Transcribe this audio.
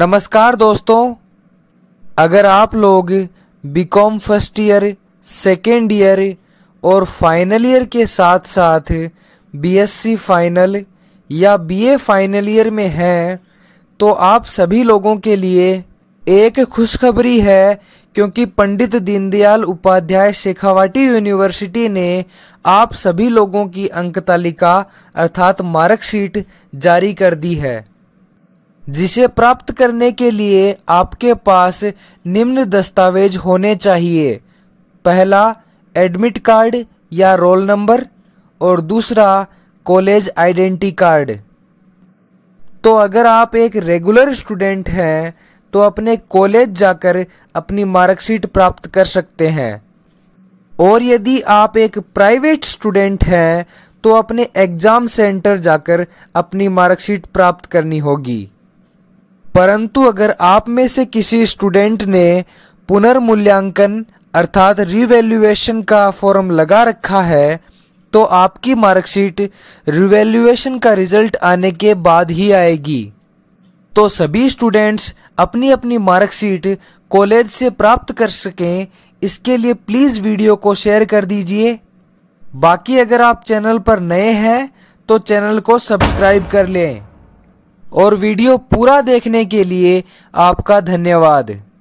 नमस्कार दोस्तों अगर आप लोग BCom first year second year और फाइनल ईयर के साथ साथ बीएससी फाइनल या बीए फाइनल ईयर में हैं तो आप सभी लोगों के लिए एक खुशखबरी है क्योंकि पंडित दीनदयाल उपाध्याय शेखावाटी यूनिवर्सिटी ने आप सभी लोगों की अंक तालिका अर्थात मार्कशीट जारी कर दी है जिसे प्राप्त करने के लिए आपके पास निम्न दस्तावेज होने चाहिए पहला एडमिट कार्ड या रोल नंबर और दूसरा कॉलेज आइडेंटी कार्ड तो अगर आप एक रेगुलर स्टूडेंट हैं तो अपने कॉलेज जाकर अपनी मार्कशीट प्राप्त कर सकते हैं और यदि आप एक प्राइवेट स्टूडेंट हैं तो अपने एग्ज़ाम सेंटर जाकर अपनी मार्कशीट प्राप्त करनी होगी परंतु अगर आप में से किसी स्टूडेंट ने पुनर्मूल्यांकन अर्थात रिवेल्युएशन का फॉर्म लगा रखा है तो आपकी मार्कशीट रिवैल्यूएशन का रिजल्ट आने के बाद ही आएगी तो सभी स्टूडेंट्स अपनी अपनी मार्कशीट कॉलेज से प्राप्त कर सकें इसके लिए प्लीज़ वीडियो को शेयर कर दीजिए बाकी अगर आप चैनल पर नए हैं तो चैनल को सब्सक्राइब कर लें और वीडियो पूरा देखने के लिए आपका धन्यवाद